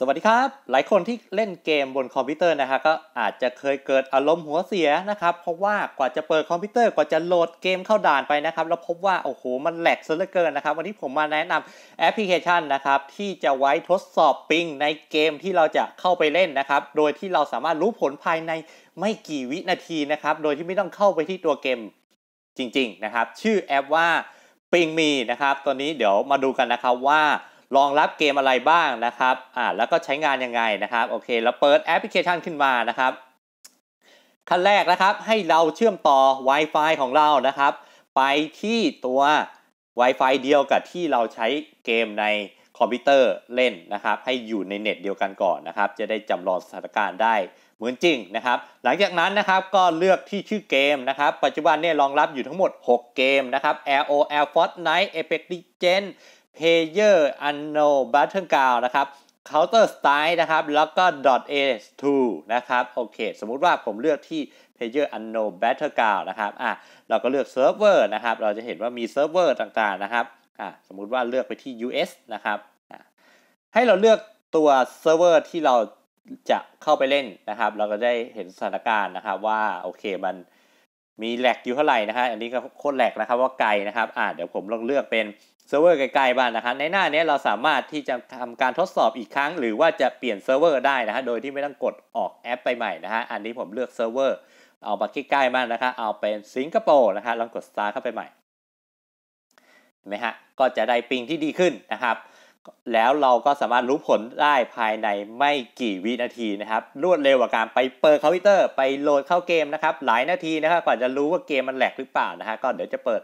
สวัสดีครับหลายคนที่เล่นเกมบนคอมพิวเตอร์นะฮะก็อาจจะเคยเกิดอารมณ์หัวเสียนะครับ เพราะว่ากว่าจะเปิดคอมพิวเตอร์กว่าจะโหลดเกมเข้าด่านไปนะครับแล้วพบว่าโอ้โหมันแหลกซะเหลือเกินนะครับวันนี้ผมมาแนะนำแอปพลิเคชันนะครับที่จะไว้ทดสอบปิงในเกมที่เราจะเข้าไปเล่นนะครับโดยที่เราสามารถรู้ผลภายในไม่กี่วินาทีนะครับโดยที่ไม่ต้องเข้าไปที่ตัวเกมจริงๆนะครับชื่อแอปว่าปิงมีนะครับตัวนี้เดี๋ยวมาดูกันนะครับว่ารองรับเกมอะไรบ้างนะครับ อ่า แล้วก็ใช้งานยังไงนะครับ โอเค เราเปิดแอปพลิเคชันขึ้นมานะครับ ขั้นแรกนะครับ ให้เราเชื่อมต่อ Wi-Fi ของเรานะครับ ไปที่ตัว Wi-Fi เดียวกับที่เราใช้เกมในคอมพิวเตอร์เล่นนะครับ ให้อยู่ในเน็ตเดียวกันก่อนนะครับ จะได้จำลองสถานการณ์ได้เหมือนจริงนะครับ หลังจากนั้นนะครับ ก็เลือกที่ชื่อเกมนะครับ ปัจจุบันเนี่ยรองรับอยู่ทั้งหมด 6 เกมนะครับ LOL Fortnite Apex Legends Player Unknown Battleground นะครับ Counter s t y l e นะครับแล้วก็ d o t .as2 นะครับโอเคสมมุติว่าผมเลือกที่ Player Unknown Battleground นะครับอ่ะเราก็เลือกเซิร์ฟเวอร์นะครับ เราจะเห็นว่ามีเซิร์ฟเวอร์ต่างๆนะครับอ่ะสมมุติว่าเลือกไปที่ US นะครับให้เราเลือกตัวเซิร์ฟเวอร์ที่เราจะเข้าไปเล่นนะครับ เราก็ได้เห็นสถานการณ์นะครับว่าโอเค มันมีแหลกอยู่เท่าไหร่นะฮะอันนี้ก็โคตรแหลกนะครับว่าไกลนะครับอ่าเดี๋ยวผมลองเลือกเป็นเซิร์ฟเวอร์ไกลๆบ้างนะครับในหน้านี้เราสามารถที่จะทำการทดสอบอีกครั้ง หรือว่าจะเปลี่ยนเซิร์ฟเวอร์ได้นะฮะโดยที่ไม่ต้องกดออกแอปไปใหม่นะฮะอันนี้ผมเลือกเซิร์ฟเวอร์เอาไปใกล้ๆบ้างนะครับเอาเป็นสิงคโปร์นะครับลองกดสตาร์เข้าไปใหม่เห็นไหมฮะก็จะได้ปิงที่ดีขึ้นนะครับแล้วเราก็สามารถรู้ผลได้ภายในไม่กี่วินาทีนะครับ รวดเร็วกว่าการไปเปิดคอมพิวเตอร์ไปโหลดเข้าเกมนะครับ หลายนาทีนะครับกว่าจะรู้ว่าเกมมันแหลกหรือเปล่านะฮะก็เดี๋ยวจะเปิด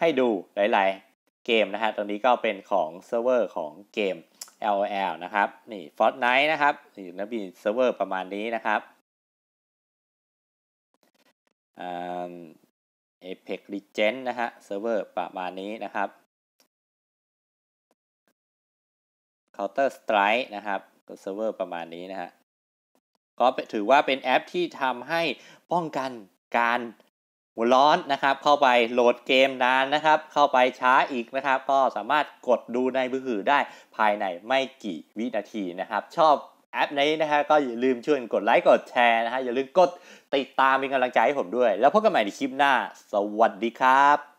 ให้ดูหลาย ๆ เกมนะฮะตรงนี้ก็เป็นของเซิร์ฟเวอร์ของเกม LOL นะครับนี่ Fortnite นะครับนี่นนบีเซิร์ฟเวอร์ประมาณนี้นะครับ Apex Legends นะฮะเซิร์ฟเวอร์ประมาณนี้นะครับ Counter Strike นะครับเซิร์ฟเวอร์ประมาณนี้นะฮะก็ถือว่าเป็นแอปที่ทำให้ป้องกันการหัวร้อนนะครับ เข้าไปโหลดเกมนานนะครับ เข้าไปช้าอีกนะครับก็สามารถกดดูในมือถือได้ภายในไม่กี่วินาทีนะครับ ชอบแอปนี้นะฮะก็อย่าลืมช่วยกดไลค์กดแชร์นะฮะอย่าลืมกดติดตามเป็นกำลังใจให้ผมด้วย แล้วพบกันใหม่ในคลิปหน้า สวัสดีครับ